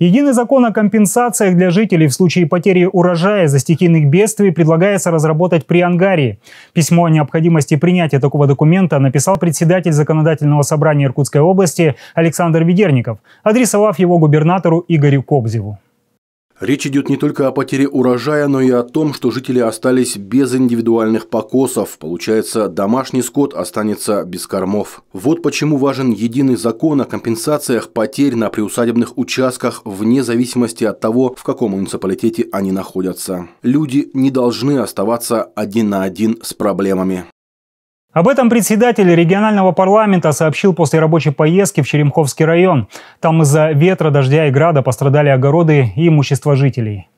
Единый закон о компенсациях для жителей в случае потери урожая за стихийных бедствий предлагается разработать при Ангарии. Письмо о необходимости принятия такого документа написал председатель Законодательного собрания Иркутской области Александр Ведерников, адресовав его губернатору Игорю Кобзеву. Речь идет не только о потере урожая, но и о том, что жители остались без индивидуальных покосов. Получается, домашний скот останется без кормов. Вот почему важен единый закон о компенсациях потерь на приусадебных участках вне зависимости от того, в каком муниципалитете они находятся. Люди не должны оставаться один на один с проблемами. Об этом председатель регионального парламента сообщил после рабочей поездки в Черемховский район. Там из-за ветра, дождя и града пострадали огороды и имущество жителей.